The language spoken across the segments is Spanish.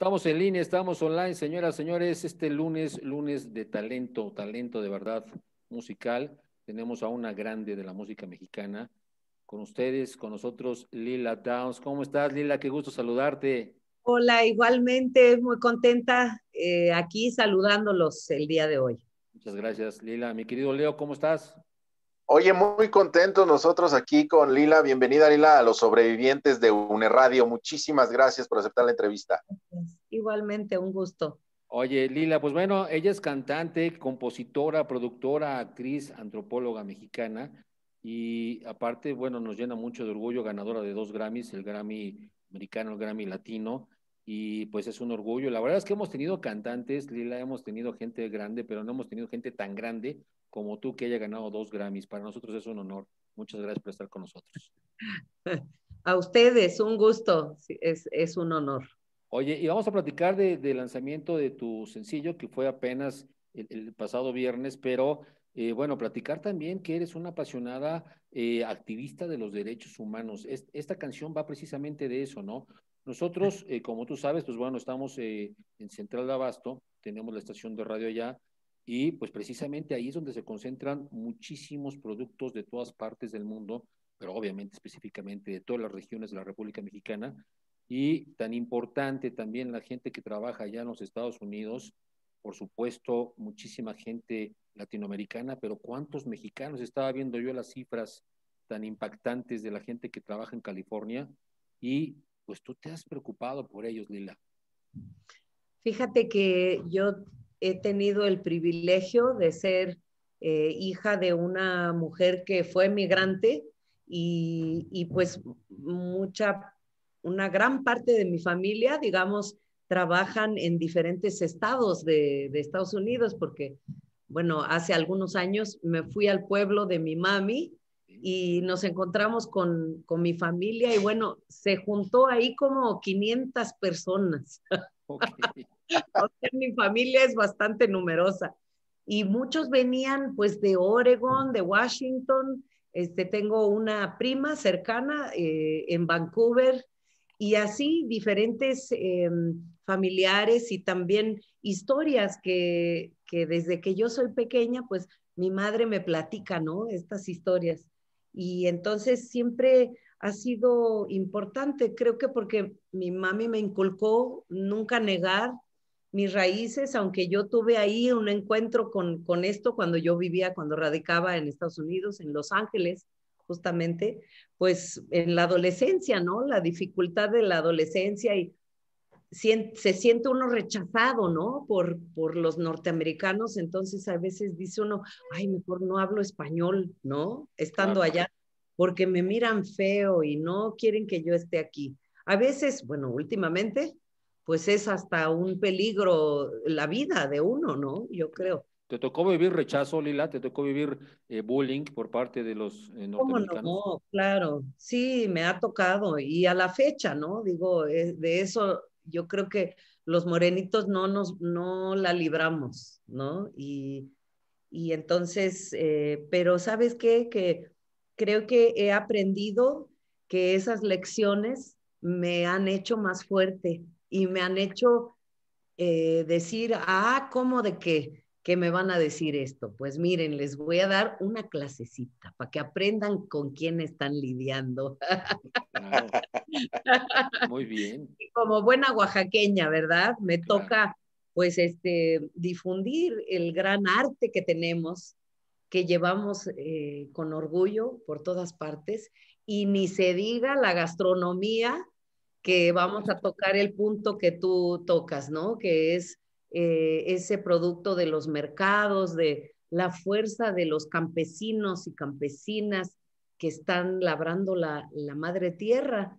Estamos en línea, estamos online, señoras, señores. Este lunes, lunes de talento, talento de verdad musical. Tenemos a una grande de la música mexicana con ustedes, con nosotros, Lila Downs. ¿Cómo estás, Lila? Qué gusto saludarte. Hola, igualmente, muy contenta eh, aquí saludándolos el día de hoy. Muchas gracias, Lila. Mi querido Leo, ¿cómo estás? Oye, muy contentos nosotros aquí con Lila. Bienvenida, Lila, a los sobrevivientes de Radio. Muchísimas gracias por aceptar la entrevista. Igualmente, un gusto. Oye, Lila, pues bueno, ella es cantante, compositora, productora, actriz, antropóloga mexicana y aparte, bueno, nos llena mucho de orgullo, ganadora de dos Grammys, el Grammy americano, el Grammy latino y pues es un orgullo. La verdad es que hemos tenido cantantes, Lila, hemos tenido gente grande, pero no hemos tenido gente tan grande como tú que haya ganado dos Grammys. Para nosotros es un honor. Muchas gracias por estar con nosotros. A ustedes, un gusto, es, es un honor. Oye, y vamos a platicar del lanzamiento de tu sencillo que fue apenas el, pasado viernes, pero eh, bueno, platicar también que eres una apasionada eh, activista de los derechos humanos. esta canción va precisamente de eso, ¿no? Nosotros, eh, como tú sabes, pues bueno, estamos eh, en Central de Abasto, tenemos la estación de radio allá, y pues precisamente ahí es donde se concentran muchísimos productos de todas partes del mundo, pero obviamente específicamente de todas las regiones de la República Mexicana, y tan importante también la gente que trabaja allá en los Estados Unidos, por supuesto, muchísima gente latinoamericana, pero cuántos mexicanos, estaba viendo yo las cifras tan impactantes de la gente que trabaja en California y pues tú te has preocupado por ellos, Nila. Fíjate que yo he tenido el privilegio de ser eh, hija de una mujer que fue migrante y, pues mucha, una gran parte de mi familia, digamos, trabajan en diferentes estados de, de Estados Unidos porque, bueno, hace algunos años me fui al pueblo de mi mami y nos encontramos con, con, mi familia y bueno, se juntó ahí como 500 personas. mi familia es bastante numerosa y muchos venían pues de Oregon, de Washington. Este, tengo una prima cercana eh, en Vancouver y así diferentes eh, familiares y también historias que, que desde que yo soy pequeña pues mi madre me platica, ¿no? Estas historias. Y entonces siempre ha sido importante, creo que porque mi mami me inculcó nunca negar mis raíces, aunque yo tuve ahí un encuentro con, con esto cuando yo vivía, cuando radicaba en Estados Unidos, en Los Ángeles, justamente, pues en la adolescencia, ¿no? La dificultad de la adolescencia y se siente uno rechazado, ¿no? Por, por los norteamericanos, entonces a veces dice uno, ay, mejor no hablo español, ¿no? Estando allá, porque me miran feo y no quieren que yo esté aquí. A veces, bueno, últimamente, pues es hasta un peligro la vida de uno, ¿no? Yo creo. ¿Te tocó vivir rechazo, Lila? ¿Te tocó vivir eh, bullying por parte de los eh, norteamericanos? no? Claro, sí, me ha tocado. Y a la fecha, ¿no? Digo, eh, de eso yo creo que los morenitos no nos, no la libramos, ¿no? Y, entonces, eh, pero ¿sabes qué? Que creo que he aprendido que esas lecciones me han hecho más fuerte y me han hecho eh, decir, ah, ¿cómo de qué? que me van a decir esto? Pues miren, les voy a dar una clasecita para que aprendan con quién están lidiando. Muy bien. como buena oaxaqueña, ¿verdad? Me toca pues este, difundir el gran arte que tenemos, que llevamos eh, con orgullo por todas partes, y ni se diga la gastronomía, que vamos a tocar el punto que tú tocas, ¿no? Que es eh, ese producto de los mercados, de la fuerza de los campesinos y campesinas que están labrando la, madre tierra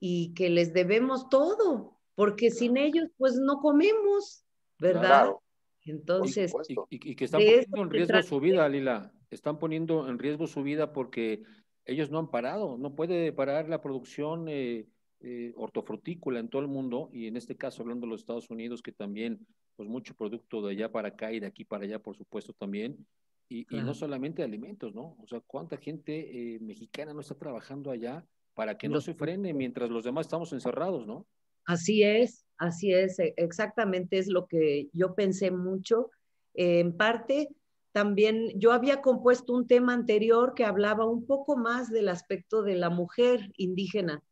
y que les debemos todo, porque sin ellos pues no comemos, ¿verdad? Entonces, y, que están poniendo en riesgo su vida, Lila, están poniendo en riesgo su vida porque ellos no han parado, no puede parar la producción. Eh, eh, hortofrutícola en todo el mundo, y en este caso hablando de los Estados Unidos, que también, pues mucho producto de allá para acá y de aquí para allá, por supuesto, también, y, no solamente alimentos, ¿no? O sea, ¿cuánta gente eh, mexicana no está trabajando allá para que no se frene mientras los demás estamos encerrados, ¿no? Así es, así es, e, exactamente es lo que yo pensé mucho. en parte, también yo había compuesto un tema anterior que hablaba un poco más del aspecto de la mujer indígena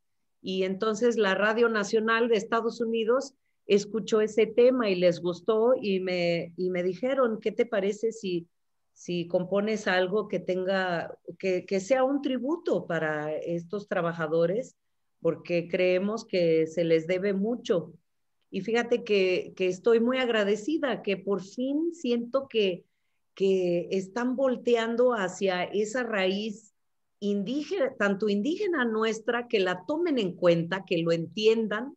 y entonces la Radio Nacional de Estados Unidos escuchó ese tema y les gustó y me, me dijeron, ¿qué te parece si, si compones algo que tenga, que, sea un tributo para estos trabajadores? Porque creemos que se les debe mucho. Y fíjate que, estoy muy agradecida, que por fin siento que, que están volteando hacia esa raíz indígena, tanto indígena nuestra, que la tomen en cuenta, que lo entiendan,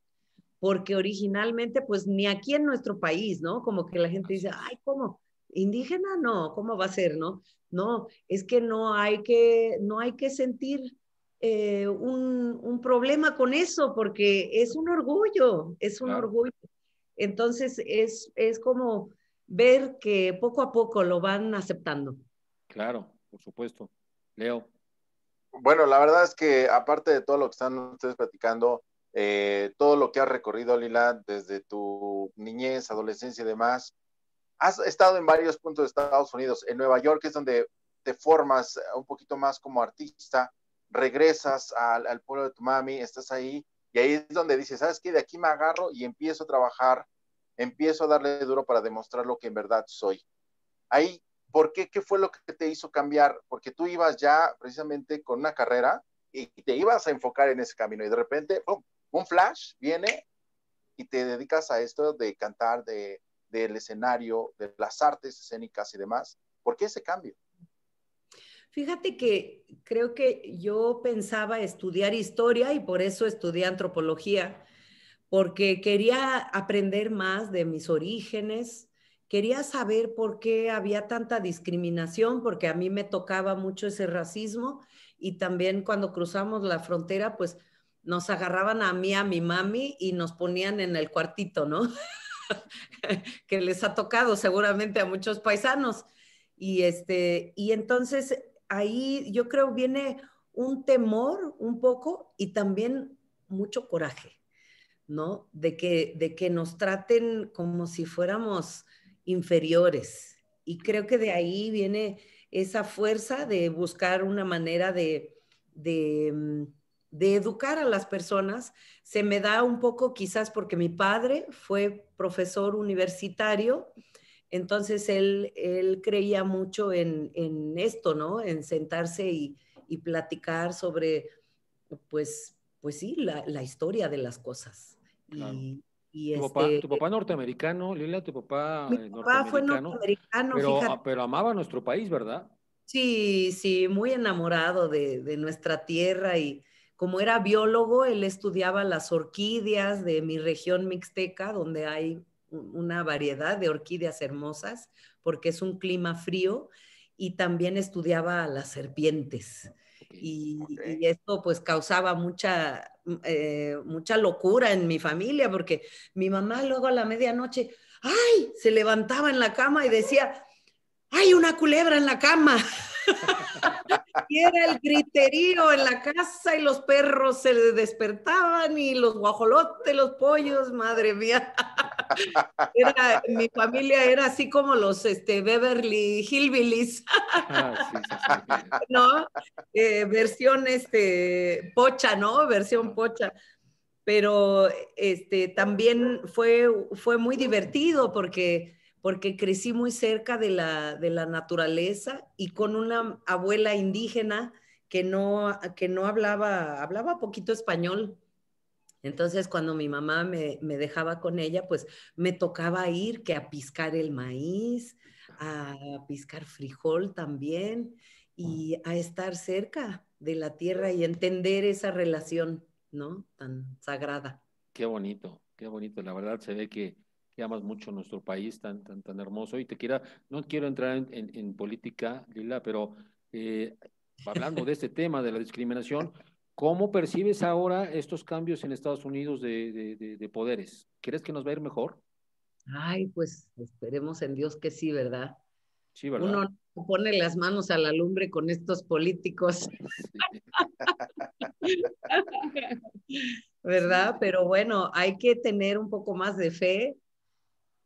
porque originalmente, pues ni aquí en nuestro país, ¿no? Como que la gente dice, ay, ¿cómo? Indígena no, ¿cómo va a ser, no? No, es que no hay que, no hay que sentir eh, un, problema con eso, porque es un orgullo, es un orgullo. Entonces, es, es como ver que poco a poco lo van aceptando. Claro, por supuesto. Leo. Bueno, la verdad es que aparte de todo lo que están ustedes platicando, eh, todo lo que has recorrido, Lila, desde tu niñez, adolescencia y demás, has estado en varios puntos de Estados Unidos. En Nueva York es donde te formas eh, un poquito más como artista, regresas al, al pueblo de tu mami, estás ahí, y ahí es donde dices, ¿sabes qué? De aquí me agarro y empiezo a trabajar, empiezo a darle duro para demostrar lo que en verdad soy. Ahí, ¿Por qué? ¿Qué fue lo que te hizo cambiar? Porque tú ibas ya precisamente con una carrera y te ibas a enfocar en ese camino y de repente, ¡pum! un flash viene y te dedicas a esto de cantar, de, del escenario, de las artes escénicas y demás. ¿Por qué ese cambio? Fíjate que creo que yo pensaba estudiar historia y por eso estudié antropología, porque quería aprender más de mis orígenes, Quería saber por qué había tanta discriminación, porque a mí me tocaba mucho ese racismo y también cuando cruzamos la frontera, pues nos agarraban a mí, a mi mami y nos ponían en el cuartito, ¿no? que les ha tocado seguramente a muchos paisanos. Y, este, y entonces ahí yo creo viene un temor un poco y también mucho coraje, ¿no? De que, de que nos traten como si fuéramos inferiores. Y creo que de ahí viene esa fuerza de buscar una manera mm, de, educar a las personas. Se me da un poco quizás porque mi padre fue profesor universitario, entonces él, él creía mucho en, esto, ¿no? En sentarse y, platicar sobre, pues, pues sí, la, historia de las cosas. Y, este tu, papá, norteamericano, Lila, tu papá, eh, norteamericano, ah, Pero, amaba nuestro país, ¿verdad? Sí, sí, muy enamorado de, nuestra tierra y como era biólogo, él estudiaba las orquídeas de mi región mixteca, donde hay una variedad de orquídeas hermosas, porque es un clima frío, y también estudiaba las serpientes y, esto pues causaba mucha, mm, eh, mucha locura en mi familia, porque mi mamá luego a la medianoche, ay, se levantaba en la cama y decía, hay una culebra en la cama. y era el griterío en la casa y los perros se despertaban y los guajolotes, los pollos, madre mía mi familia era así como los este, Beverly Hillbillies, ah, ¿no? Eh, versión este, pocha, ¿no? Versión pocha. Pero este, también fue, fue muy divertido porque, porque crecí muy cerca de la, naturaleza y con una abuela indígena que no, que no hablaba, hablaba poquito español entonces, cuando mi mamá me, dejaba con ella, pues me tocaba ir que a piscar el maíz, a piscar frijol también y a estar cerca de la tierra y entender esa relación, ¿no? Tan sagrada. Qué bonito, qué bonito. La verdad se ve que, amas mucho nuestro país tan, tan, hermoso. Y te quiero, no quiero entrar en, política, Lila, pero eh, hablando de este tema de la discriminación, ¿Cómo percibes ahora estos cambios en Estados Unidos de, poderes? ¿Crees que nos va a ir mejor? Ay, pues esperemos en Dios que sí, ¿verdad? Sí, ¿verdad? Uno no pone las manos a la lumbre con estos políticos. ¿Verdad? Pero bueno, hay que tener un poco más de fe.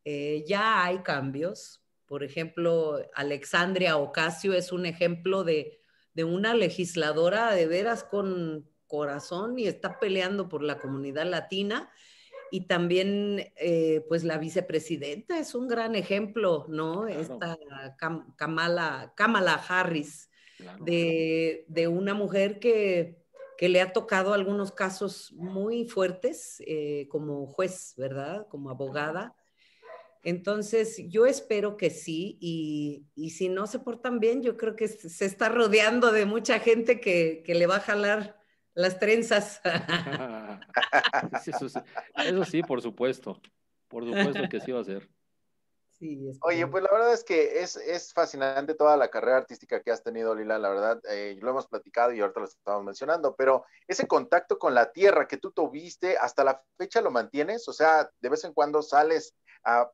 Eh, ya hay cambios. Por ejemplo, Alexandria Ocasio es un ejemplo de, de una legisladora de veras con corazón y está peleando por la comunidad latina. Y también, eh, pues la vicepresidenta es un gran ejemplo, ¿no? Esta Kamala, Harris, de, una mujer que, que, le ha tocado algunos casos muy fuertes eh, como juez, ¿verdad? Como abogada entonces, yo espero que sí, y, si no se portan bien, yo creo que se está rodeando de mucha gente que, le va a jalar las trenzas. eso, sí, por supuesto, por supuesto que sí va a ser. Oye, pues la verdad es que es, fascinante toda la carrera artística que has tenido, Lila, la verdad, eh, lo hemos platicado y ahorita lo estamos mencionando, pero ese contacto con la tierra que tú tuviste, hasta la fecha lo mantienes, o sea, de vez en cuando sales a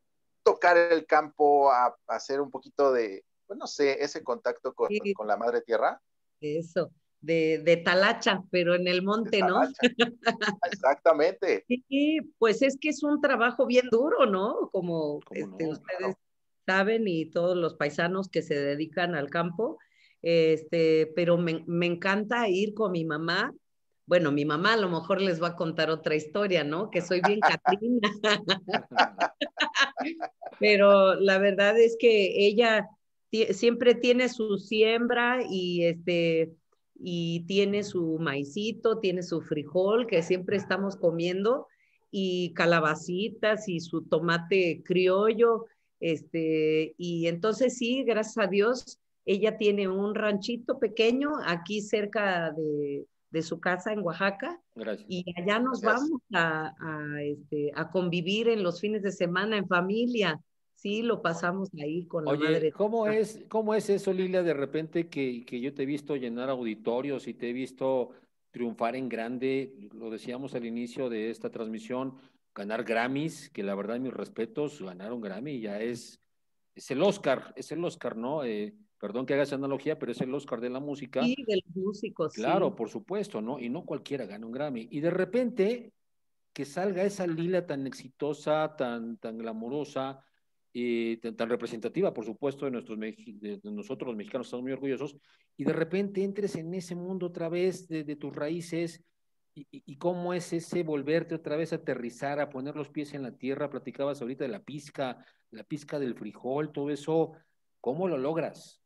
tocar el campo, a, hacer un poquito de, bueno pues, sé, ese contacto con, la madre tierra. Eso, de, talacha, pero en el monte, ¿no? Exactamente. Sí, pues es que es un trabajo bien duro, ¿no? Como este, ustedes saben y todos los paisanos que se dedican al campo. Este, pero me, me encanta ir con mi mamá bueno, mi mamá a lo mejor les va a contar otra historia, ¿no? Que soy bien Catrina. Pero la verdad es que ella siempre tiene su siembra y este y tiene su maicito, tiene su frijol que siempre estamos comiendo y calabacitas y su tomate criollo, este y entonces sí, gracias a Dios, ella tiene un ranchito pequeño aquí cerca de de su casa en Oaxaca. Gracias. Y allá nos vamos a, este, a, convivir en los fines de semana en familia. Sí, lo pasamos ahí con la Oye, ¿cómo es, ¿Cómo es eso, Lilia, de repente que, que yo te he visto llenar auditorios y te he visto triunfar en grande? Lo decíamos al inicio de esta transmisión, ganar Grammys, que la verdad, mis respetos, ganaron Grammy ya es, es el Oscar, es el Oscar, ¿no? Eh, Perdón que haga esa analogía, pero es el Oscar de la música. Y de los músicos. Claro, por supuesto, ¿no? Y no cualquiera gana un Grammy. Y de repente que salga esa lila tan exitosa, tan, tan glamorosa, y tan, representativa, por supuesto, de, nuestros, nosotros los mexicanos estamos muy orgullosos, y de repente entres en ese mundo otra vez de, tus raíces, y, cómo es ese volverte otra vez a aterrizar, a poner los pies en la tierra, platicabas ahorita de la pizca, la pizca del frijol, todo eso, ¿cómo lo logras?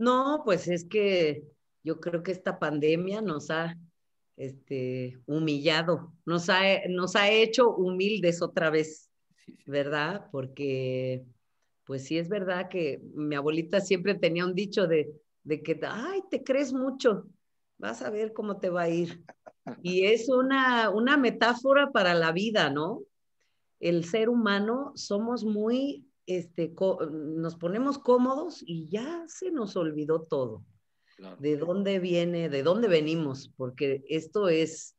No, pues es que yo creo que esta pandemia nos ha este, humillado, nos ha, nos ha hecho humildes otra vez, ¿verdad? Porque, pues sí es verdad que mi abuelita siempre tenía un dicho de, que, ay, te crees mucho, vas a ver cómo te va a ir. Y es una, una metáfora para la vida, ¿no? El ser humano somos muy este, nos ponemos cómodos y ya se nos olvidó todo. De dónde viene, de dónde venimos, porque esto es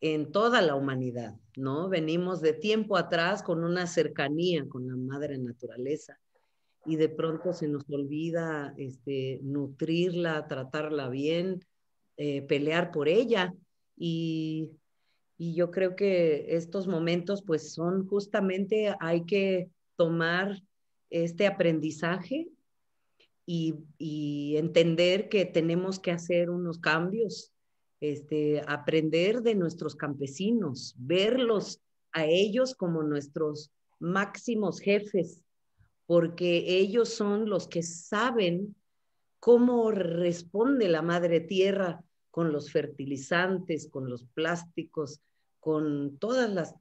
en toda la humanidad, ¿no? Venimos de tiempo atrás con una cercanía con la madre naturaleza y de pronto se nos olvida este, nutrirla, tratarla bien, eh, pelear por ella. y, yo creo que estos momentos pues son justamente, hay que tomar este aprendizaje y, entender que tenemos que hacer unos cambios, este, aprender de nuestros campesinos, verlos a ellos como nuestros máximos jefes, porque ellos son los que saben cómo responde la madre tierra con los fertilizantes, con los plásticos, con todas las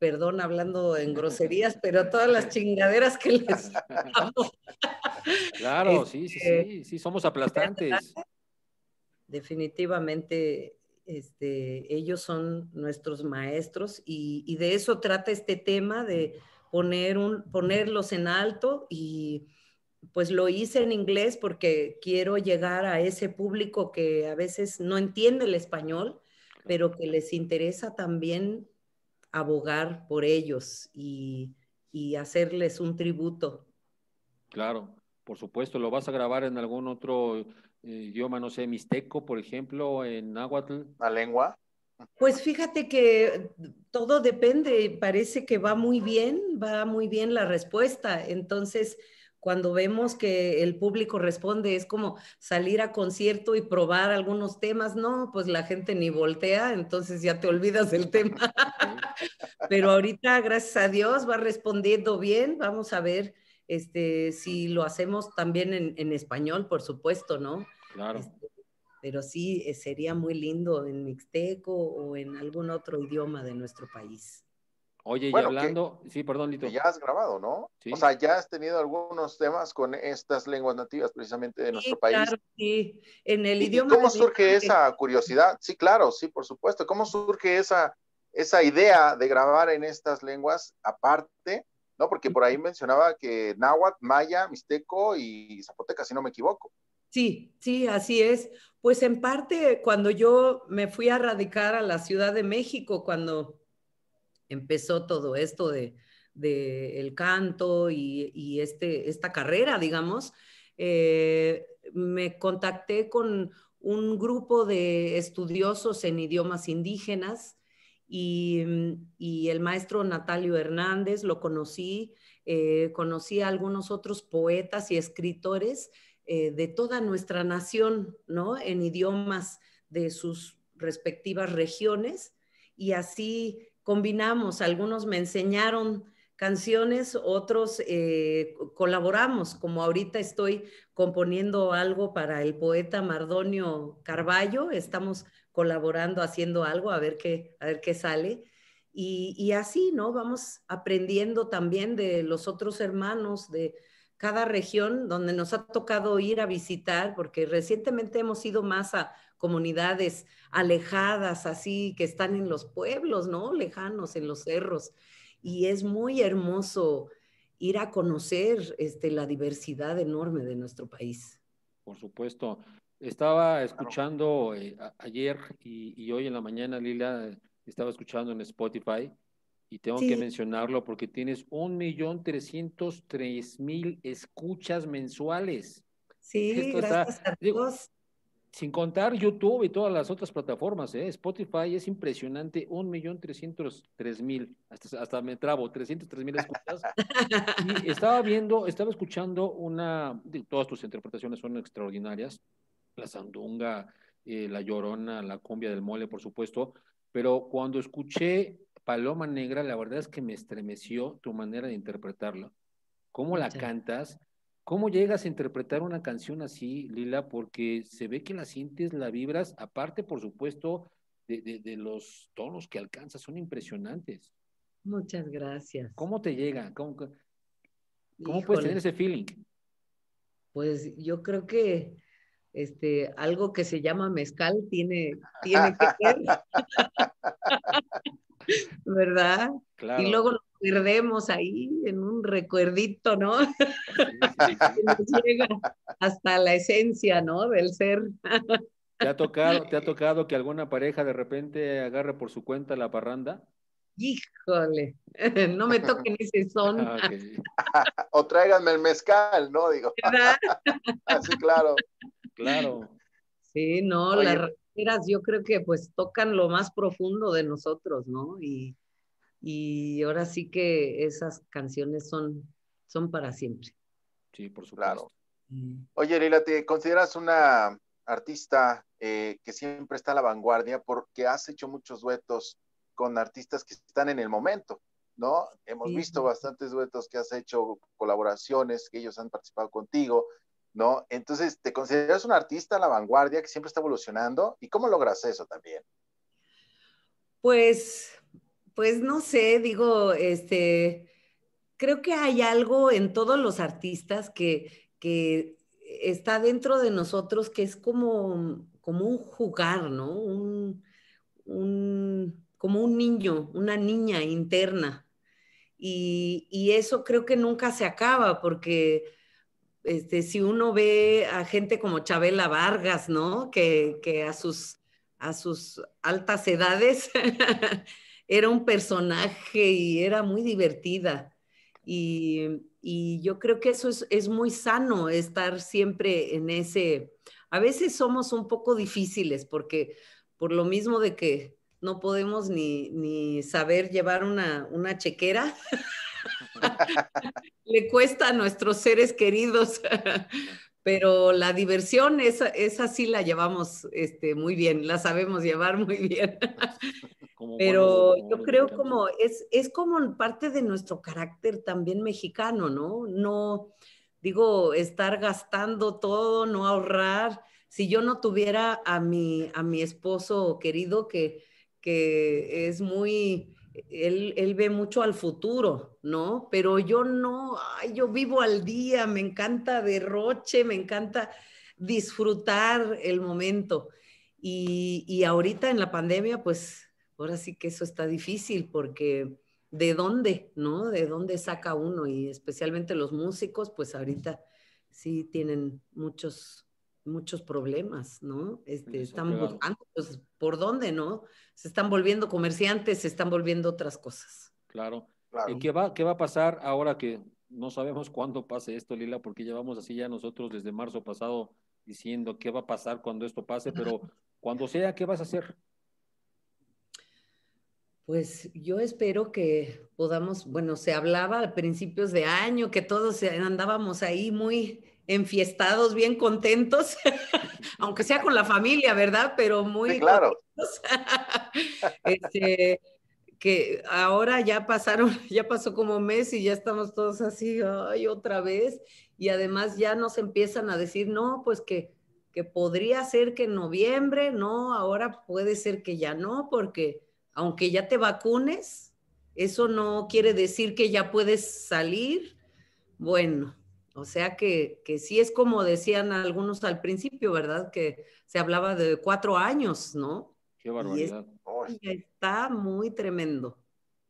perdón hablando en groserías, pero todas las chingaderas que les Claro, sí, sí, este, sí, sí, somos aplastantes. Definitivamente, este, ellos son nuestros maestros y, de eso trata este tema, de poner un, ponerlos en alto y pues lo hice en inglés porque quiero llegar a ese público que a veces no entiende el español, pero que les interesa también abogar por ellos y, y hacerles un tributo. Claro, por supuesto, lo vas a grabar en algún otro eh, idioma, no sé, mixteco, por ejemplo, en náhuatl. ¿La lengua? Pues fíjate que todo depende, parece que va muy bien, va muy bien la respuesta. Entonces, cuando vemos que el público responde, es como salir a concierto y probar algunos temas, no, pues la gente ni voltea, entonces ya te olvidas del tema. Pero ahorita, gracias a Dios, va respondiendo bien, vamos a ver este, si lo hacemos también en, español, por supuesto, ¿no? Claro. Este, pero sí, eh, sería muy lindo en mixteco o en algún otro idioma de nuestro país. Oye, y hablando, sí, perdón, Lito. ya has grabado, ¿no? O sea, ya has tenido algunos temas con estas lenguas nativas precisamente de nuestro país. Claro, sí, en el idioma. ¿Cómo surge esa curiosidad? Sí, claro, sí, por supuesto. ¿Cómo surge esa, esa idea de grabar en estas lenguas aparte? ¿No? Porque por ahí mencionaba que náhuatl, maya, mixteco y zapoteca, si no me equivoco. Sí, sí, así es. Pues en parte cuando yo me fui a radicar a la Ciudad de México, cuando empezó todo esto de, el canto y, este, esta carrera, digamos, eh, me contacté con un grupo de estudiosos en idiomas indígenas y, mm, el maestro Natalio Hernández lo conocí, eh, conocí a algunos otros poetas y escritores eh, de toda nuestra nación, ¿no? En idiomas de sus respectivas regiones y así combinamos, algunos me enseñaron canciones, otros eh, colaboramos, como ahorita estoy componiendo algo para el poeta Mardonio Carballo, estamos colaborando, haciendo algo, a ver qué, a ver qué sale. Y, y así, ¿no? Vamos aprendiendo también de los otros hermanos, de, cada región donde nos ha tocado ir a visitar, porque recientemente hemos ido más a comunidades alejadas, así, que están en los pueblos, ¿no? Lejanos, en los cerros. Y es muy hermoso ir a conocer este, la diversidad enorme de nuestro país. Por supuesto. Estaba escuchando eh, ayer y, y, hoy en la mañana, Lila, eh, estaba escuchando en Spotify y tengo que mencionarlo porque tienes un millón trescientos tres mil escuchas mensuales. Sí, gracias sin contar YouTube y todas las otras plataformas, ¿eh? Spotify es impresionante, un millón trescientos tres mil, hasta, hasta me trabo, trescientos tres mil escuchas. y estaba viendo, estaba escuchando una, todas tus interpretaciones son extraordinarias, la sandunga, eh, la llorona, la cumbia del mole, por supuesto, pero cuando escuché Paloma Negra, la verdad es que me estremeció tu manera de interpretarla. ¿Cómo la cantas? ¿Cómo llegas a interpretar una canción así, Lila? Porque se ve que la sientes, la vibras, aparte, por supuesto, de, los tonos que alcanzas, son impresionantes. Muchas gracias. ¿Cómo te llega? ¿Cómo, puedes tener ese feeling? Pues yo creo que este, algo que se llama mezcal tiene, tiene que ver. ¿verdad? Claro. Y luego lo perdemos ahí en un recuerdito, ¿no? hasta la esencia, ¿no? Del ser. ¿Te ha, tocado, ¿Te ha tocado que alguna pareja de repente agarre por su cuenta la parranda? Híjole, no me toquen ese son. Ah, o tráiganme el mezcal, ¿no? Digo. Así, ah, claro. Claro. Sí, no, las raperas yo creo que pues tocan lo más profundo de nosotros, ¿no? Y, y ahora sí que esas canciones son, son para siempre. Sí, por supuesto. Claro. Mm. Oye, Lila, ¿te consideras una artista eh, que siempre está a la vanguardia porque has hecho muchos duetos con artistas que están en el momento, ¿no? Hemos visto bastantes duetos que has hecho, colaboraciones, que ellos han participado contigo, ¿no? Entonces, ¿te consideras una artista a la vanguardia que siempre está evolucionando? ¿Y cómo logras eso también? Pues pues no sé, digo, este, creo que hay algo en todos los artistas que, que está dentro de nosotros que es como, como un jugar, ¿no? como un niño, una niña interna. Y, eso creo que nunca se acaba porque este, si uno ve a gente como Chabela Vargas, ¿no? Que, a, sus, a sus altas edades era un personaje y era muy divertida. Y, yo creo que eso es, es, muy sano, estar siempre en ese... A veces somos un poco difíciles porque por lo mismo de que no podemos ni, ni saber llevar una, una chequera, le cuesta a nuestros seres queridos, pero la diversión, esa, sí la llevamos este, muy bien, la sabemos llevar muy bien. pero yo creo como es, es como parte de nuestro carácter también mexicano, ¿no? No, digo, estar gastando todo, no ahorrar. Si yo no tuviera a mi, a mi esposo querido que, que es muy él, él, ve mucho al futuro, ¿no? Pero yo no, ay, yo vivo al día, me encanta derroche, me encanta disfrutar el momento. Y, y ahorita en la pandemia, pues ahora sí que eso está difícil porque de dónde, ¿no? De dónde saca uno y especialmente los músicos, pues ahorita sí tienen muchos, muchos problemas, ¿no? Este, buscando, pues, ¿por dónde, no? Se están volviendo comerciantes, se están volviendo otras cosas. Claro. claro. ¿Y qué va, qué va a pasar ahora que no sabemos cuándo pase esto, Lila? Porque llevamos así ya nosotros desde marzo pasado diciendo qué va a pasar cuando esto pase, pero cuando sea, ¿qué vas a hacer? Pues yo espero que podamos, bueno, se hablaba a principios de año que todos andábamos ahí muy enfiestados, bien contentos, aunque sea con la familia, ¿verdad? Pero muy claro. Este, que ahora ya pasaron, ya pasó como mes y ya estamos todos así, ay, otra vez. Y además ya nos empiezan a decir, no, pues que, que podría ser que en noviembre, no, ahora puede ser que ya no, porque aunque ya te vacunes, eso no quiere decir que ya puedes salir. Bueno, o sea que, sí es como decían algunos al principio, ¿verdad? Que se hablaba de cuatro años, ¿no? Qué barbaridad. está muy tremendo.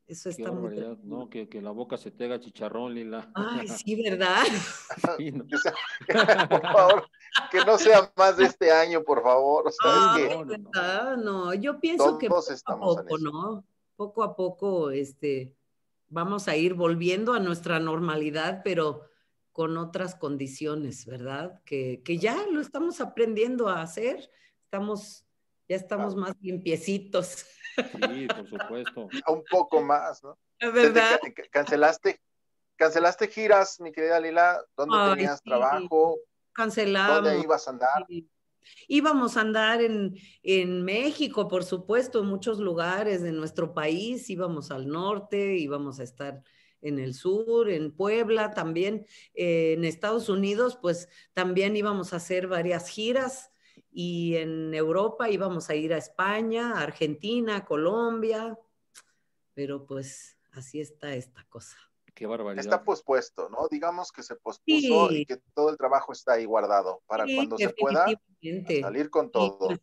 Eso está muy tremendo. No, que, la boca se te chicharrón, Lila. Ay, sí, ¿verdad? por favor, que no sea más de este año, por favor. no, yo pienso que poco a poco, ¿no? Poco a poco, este, vamos a ir volviendo a nuestra normalidad, pero con otras condiciones, ¿verdad? Que, ya lo estamos aprendiendo a hacer, estamos, ya estamos más limpiecitos. Sí, por supuesto. Un poco más, ¿no? ¿Verdad? cancelaste, cancelaste giras, mi querida Lila, ¿dónde tenías trabajo? Cancelado. ¿Dónde ibas a andar? Íbamos a andar en, en, México, por supuesto, en muchos lugares de nuestro país, íbamos al norte, íbamos a estar en el sur, en Puebla también, eh, en Estados Unidos, pues también íbamos a hacer varias giras y en Europa íbamos a ir a España, Argentina, Colombia, pero pues así está esta cosa. Qué barbaridad. Está pospuesto, ¿no? Digamos que se pospuso y que todo el trabajo está ahí guardado para cuando se pueda salir con todo. Pues,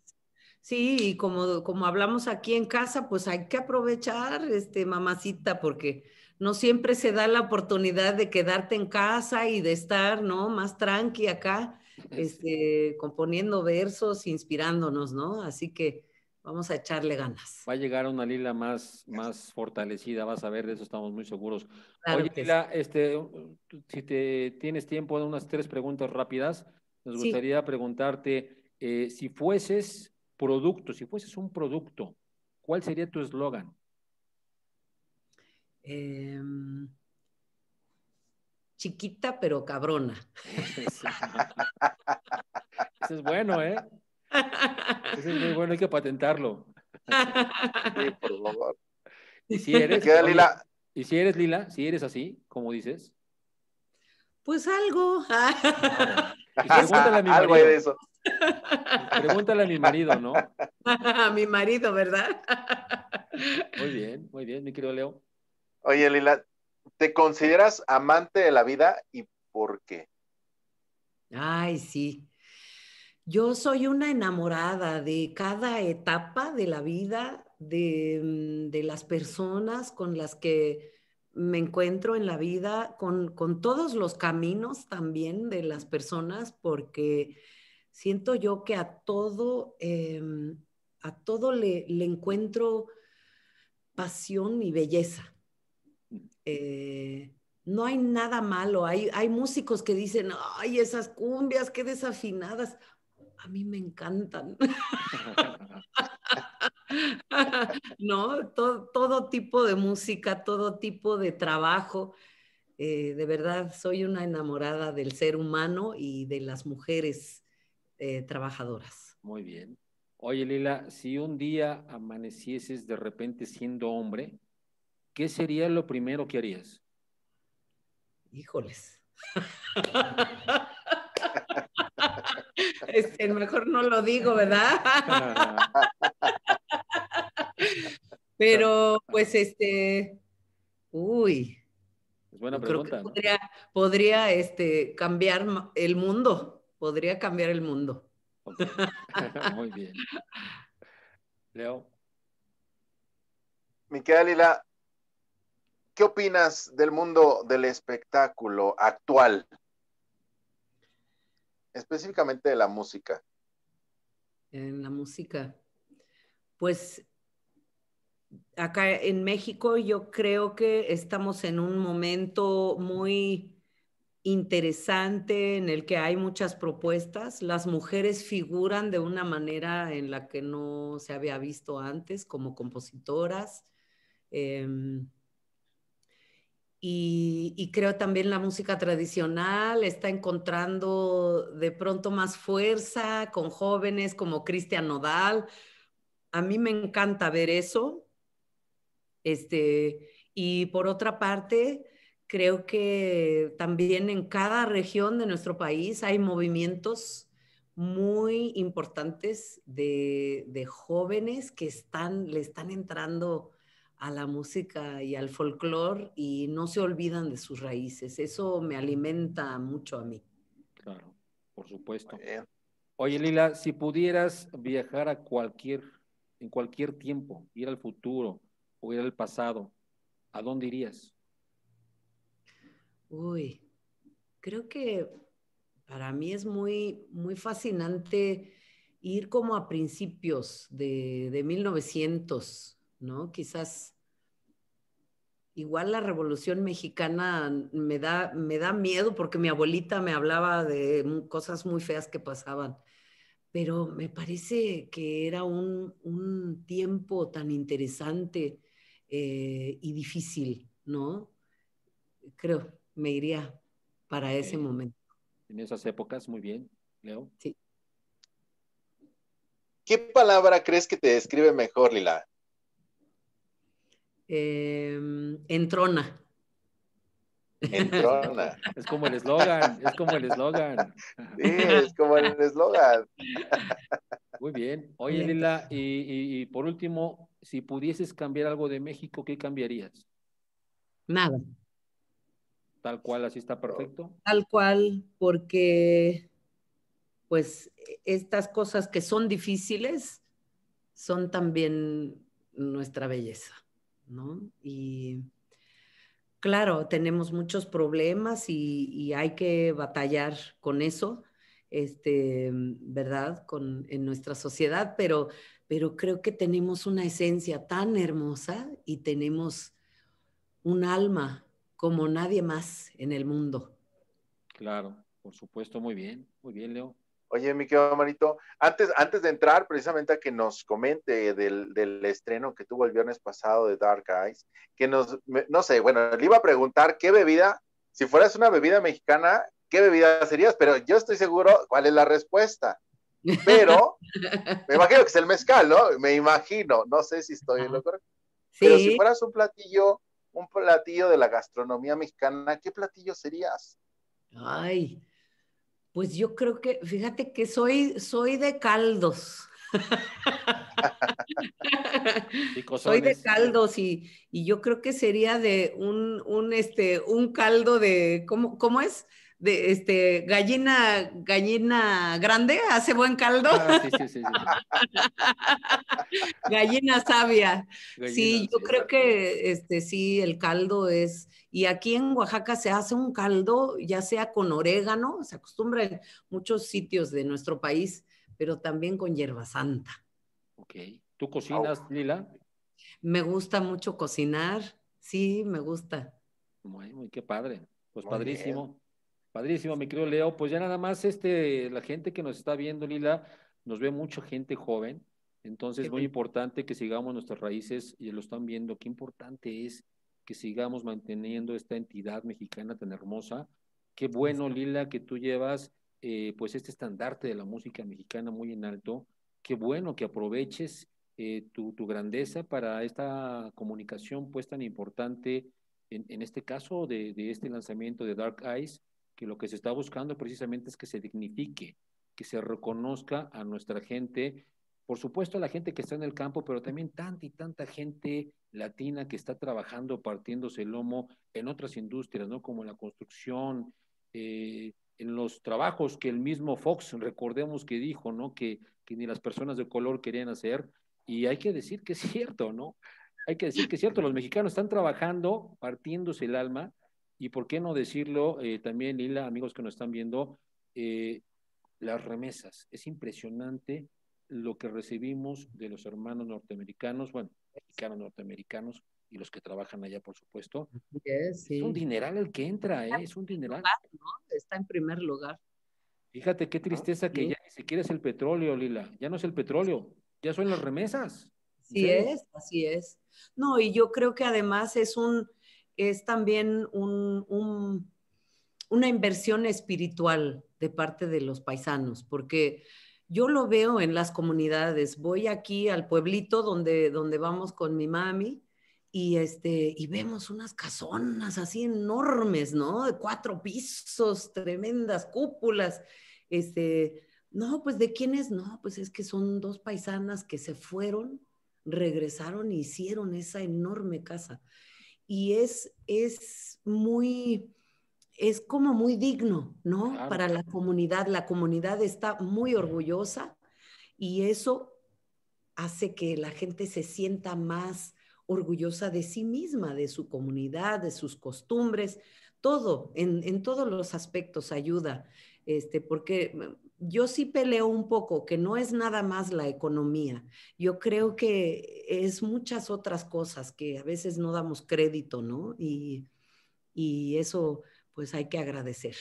sí, y como, como hablamos aquí en casa, pues hay que aprovechar, este, mamacita, porque no siempre se da la oportunidad de quedarte en casa y de estar, ¿no? Más tranqui acá, este, componiendo versos, inspirándonos, ¿no? Así que vamos a echarle ganas. Va a llegar una Lila más, más fortalecida, vas a ver, de eso estamos muy seguros. Oye, este, si te tienes tiempo, unas tres preguntas rápidas. Nos gustaría preguntarte, eh, si fueses producto, si fueses un producto, ¿cuál sería tu eslogan? Em, chiquita pero cabrona. Eso es bueno, ¿eh? Eso es muy bueno, hay que patentarlo. Sí, por favor. ¿Y si eres? Lila. ¿Y si eres así, como dices? Pues algo. pregúntale a mi marido. Pregúntale a mi marido, ¿no? A mi marido, ¿verdad? Muy bien, muy bien, mi querido Leo. Oye, Lila, ¿te consideras amante de la vida y por qué? Ay, sí. Yo soy una enamorada de cada etapa de la vida, de, mm, las personas con las que me encuentro en la vida, con, todos los caminos también de las personas, porque siento yo que a todo, em, a todo le encuentro pasión y belleza. Eh, no hay nada malo. Hay, hay músicos que dicen, ay, esas cumbias, qué desafinadas. A mí me encantan. ¿No? Todo, todo, tipo de música, todo tipo de trabajo. Eh, de verdad, soy una enamorada del ser humano y de las mujeres eh, trabajadoras. Muy bien. Oye, Lila, si un día amanecieses de repente siendo hombre, ¿qué sería lo primero que harías? Híjoles. Este, mejor no lo digo, ¿verdad? Pero, pues, este, uy. Es buena pregunta. podría, este, cambiar el mundo. Podría cambiar el mundo. Muy bien. Leo. Miquel, y la ¿Qué opinas del mundo del espectáculo actual? Específicamente de la música. En la música. Pues acá en México yo creo que estamos en un momento muy interesante en el que hay muchas propuestas. Las mujeres figuran de una manera en la que no se había visto antes como compositoras. Em, y, creo también la música tradicional está encontrando de pronto más fuerza con jóvenes como Cristian Nodal. A mí me encanta ver eso. Este, y por otra parte, creo que también en cada región de nuestro país hay movimientos muy importantes de, de jóvenes que están, le están entrando a la música y al folclore y no se olvidan de sus raíces. Eso me alimenta mucho a mí. Claro, por supuesto. Oye, Lila, si pudieras viajar a cualquier, en cualquier tiempo, ir al futuro o ir al pasado, ¿a dónde irías? Uy, creo que para mí es muy, muy fascinante ir como a principios de, de 1900 ¿no? Quizás igual la Revolución Mexicana me da, me da miedo porque mi abuelita me hablaba de cosas muy feas que pasaban, pero me parece que era un, tiempo tan interesante eh, y difícil, ¿no? Creo, me iría para ese momento. En esas épocas, muy bien, Leo. Sí. ¿Qué palabra crees que te describe mejor, Lila? eh, entrona. Entrona. Es como el eslogan, es como el eslogan. es como el eslogan. Muy bien. Oye, Lila, y, y, por último, si pudieses cambiar algo de México, ¿qué cambiarías? Nada. Tal cual, así está perfecto. Tal cual, porque pues estas cosas que son difíciles son también nuestra belleza. ¿no? Y claro, tenemos muchos problemas y, hay que batallar con eso, este, ¿verdad? Con, en nuestra sociedad, pero, pero creo que tenemos una esencia tan hermosa y tenemos un alma como nadie más en el mundo. Claro, por supuesto, muy bien, muy bien, Leo. Oye, mi querido Manito, antes, antes de entrar precisamente a que nos comente del, del, estreno que tuvo el viernes pasado de Dark Eyes, que nos, no sé, bueno, le iba a preguntar qué bebida, si fueras una bebida mexicana, ¿qué bebida serías? Pero yo estoy seguro cuál es la respuesta. Pero me imagino que es el mezcal, ¿no? Me imagino, no sé si estoy en lo correcto. Pero si fueras un platillo, un platillo de la gastronomía mexicana, ¿qué platillo serías? Ay, pues yo creo que, fíjate que soy, soy de caldos. soy de caldos y, yo creo que sería de un, un, este, un caldo de, ¿cómo, cómo es? de este gallina gallina grande hace buen caldo. Ah, gallina sabia. sí, yo creo que este sí el caldo es y aquí en Oaxaca se hace un caldo ya sea con orégano, se acostumbra en muchos sitios de nuestro país, pero también con hierba santa. Ok. ¿Tú cocinas, Lila? Me gusta mucho cocinar. Sí, me gusta. Muy, muy qué padre. Pues padrísimo. Padrísimo, me querido Leo. Pues ya nada más, este, la gente que nos está viendo, Lila, nos ve mucha gente joven. Entonces, es muy importante que sigamos nuestras raíces y lo están viendo. Qué importante es que sigamos manteniendo esta entidad mexicana tan hermosa. Qué bueno, Lila, que tú llevas eh, pues este estandarte de la música mexicana muy en alto. Qué bueno que aproveches eh, tu, grandeza para esta comunicación pues tan importante en, este caso de este lanzamiento de Dark Eyes que lo que se está buscando precisamente es que se dignifique, que se reconozca a nuestra gente, por supuesto a la gente que está en el campo, pero también tanta y tanta gente latina que está trabajando, partiéndose el lomo en otras industrias, ¿no? Como la construcción, eh, en los trabajos que el mismo Fox, recordemos que dijo, ¿no? Que, que ni las personas de color querían hacer, y hay que decir que es cierto, ¿no? Hay que decir que es cierto, los mexicanos están trabajando, partiéndose el alma, y por qué no decirlo eh, también, Lila, amigos que nos están viendo, eh, las remesas. Es impresionante lo que recibimos de los hermanos norteamericanos, bueno, mexicanos norteamericanos y los que trabajan allá, por supuesto. Es un dineral el que entra, eh, es un dineral. Está en primer lugar. Fíjate qué ah, tristeza que ya ni siquiera es el petróleo, Lila, ya no es el petróleo, ya son las remesas. Así ¿sí? es, así es. No, y yo creo que además es un, es también una inversión espiritual de parte de los paisanos, porque yo lo veo en las comunidades. Voy aquí al pueblito donde, donde vamos con mi mami y, este, y vemos unas casonas así enormes, ¿no? De cuatro pisos, tremendas cúpulas. Este, no, pues de quiénes? No, pues es que son dos paisanas que se fueron, regresaron e hicieron esa enorme casa y es, es muy, es como muy digno, ¿no? Para la comunidad. La comunidad está muy orgullosa y eso hace que la gente se sienta más orgullosa de sí misma, de su comunidad, de sus costumbres, todo, en, en todos los aspectos ayuda, este, porque yo sí peleo un poco, que no es nada más la economía. Yo creo que es muchas otras cosas que a veces no damos crédito, ¿no? Y, y eso, pues hay que agradecer.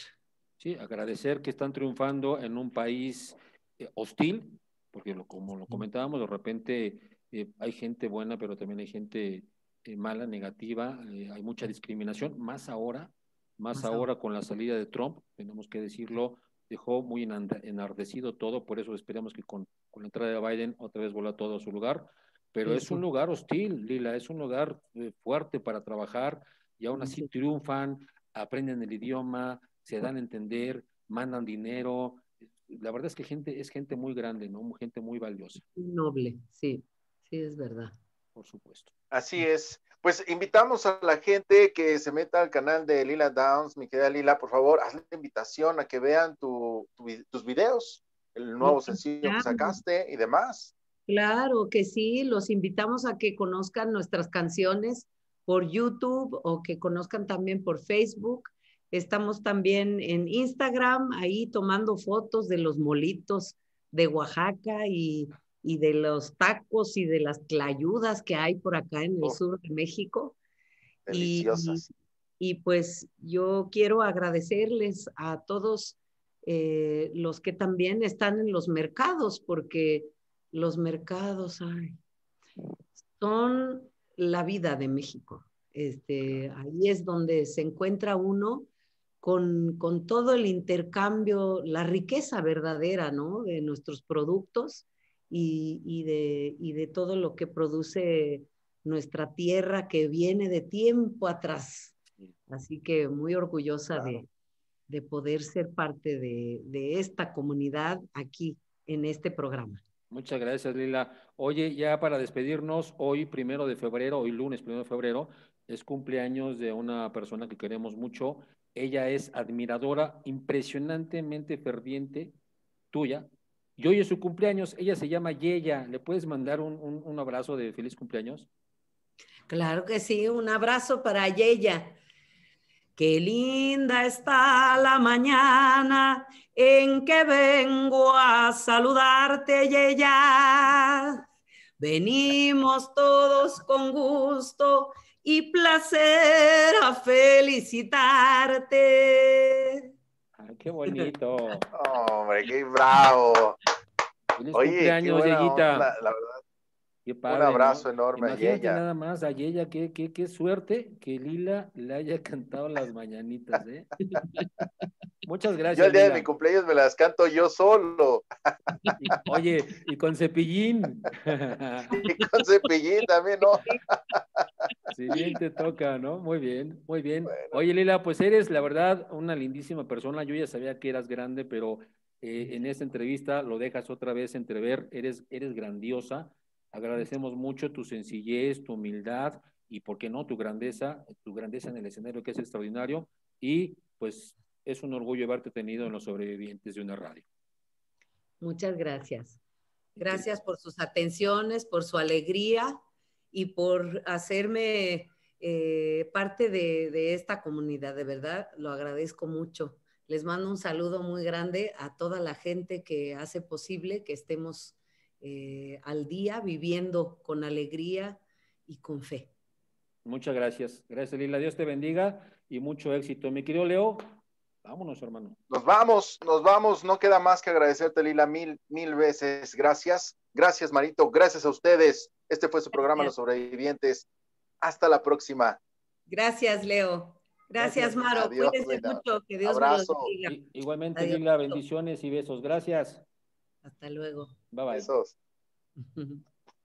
Sí, agradecer que están triunfando en un país eh, hostil, porque como lo comentábamos, de repente eh, hay gente buena, pero también hay gente eh, mala, negativa, hay mucha discriminación, más ahora, más, ahora con la salida de Trump, tenemos que decirlo, dejó muy enardecido todo, por eso esperamos que con, la entrada de Biden otra vez vuelva todo a su lugar, pero es un lugar hostil, Lila, es un lugar eh, fuerte para trabajar y aún así triunfan, aprenden el idioma, se dan a entender, mandan dinero. Eh, la verdad es que gente es gente muy grande, ¿no? Gente muy valiosa. Noble, sí, sí es verdad. Por supuesto. Así es. Pues invitamos a la gente que se meta al canal de Lila Downs, mi querida Lila, por favor, hazle invitación a que vean tus videos, el nuevo sencillo que sacaste y demás. Claro que sí, los invitamos a que conozcan nuestras canciones por YouTube o que conozcan también por Facebook. Estamos también en Instagram, ahí tomando fotos de los molitos de Oaxaca y y de los tacos y de las clayudas que hay por acá en el oh. sur de México. Y, pues yo quiero agradecerles a todos eh, los que también están en los mercados, porque los mercados son la vida de México. Este, ahí es donde se encuentra uno con, con, todo el intercambio, la riqueza verdadera ¿no? de nuestros productos y, de, de todo lo que produce nuestra tierra que viene de tiempo atrás. Así que muy orgullosa de, poder ser parte de, de, esta comunidad aquí en este programa. Muchas gracias, Lila. Oye, ya para despedirnos, hoy primero de febrero, hoy lunes primero de febrero, es cumpleaños de una persona que queremos mucho. Ella es admiradora impresionantemente ferviente tuya, y hoy es su cumpleaños, ella se llama Yeya. ¿Le puedes mandar un, abrazo de feliz cumpleaños? Claro que sí, un abrazo para Yeya. Qué linda está la mañana en que vengo a saludarte, Yeya. Venimos todos con gusto y placer a felicitarte. Ah, qué bonito. Hombre, qué bravo. Oye, qué la, verdad un abrazo enorme a ella nada más a ella qué, suerte que Lila le haya cantado las mañanitas, ¿eh? Muchas gracias. Yo el día de mi cumpleaños me las canto yo solo. Oye, y con cepillín. y con cepillín también, ¿no? Si bien te toca, ¿no? Muy bien, muy bien. Oye, Lila, pues eres, la verdad, una lindísima persona. Yo ya sabía que eras grande, pero eh, en esta entrevista lo dejas otra vez entrever. Eres, eres grandiosa Agradecemos mucho tu sencillez, tu humildad y, ¿por qué no?, tu grandeza, tu grandeza en el escenario que es extraordinario y pues es un orgullo haberte tenido en los sobrevivientes de una radio. Muchas gracias. Gracias por sus atenciones, por su alegría y por hacerme eh, parte de, de esta comunidad. De verdad, lo agradezco mucho. Les mando un saludo muy grande a toda la gente que hace posible que estemos eh, al día, viviendo con alegría y con fe. Muchas gracias. Gracias, Lila. Dios te bendiga y mucho éxito. Mi querido Leo, vámonos, hermano. Nos vamos, nos vamos. No queda más que agradecerte, Lila, mil, mil veces. Gracias. Gracias, Marito. Gracias a ustedes. Este fue su programa Los Sobrevivientes. Hasta la próxima. Gracias, Leo. Gracias, Maro. Cuídense mucho. Que Dios bendiga. Igualmente, Lila, bendiciones y besos. Gracias. Hasta luego. Bye bye. Besos.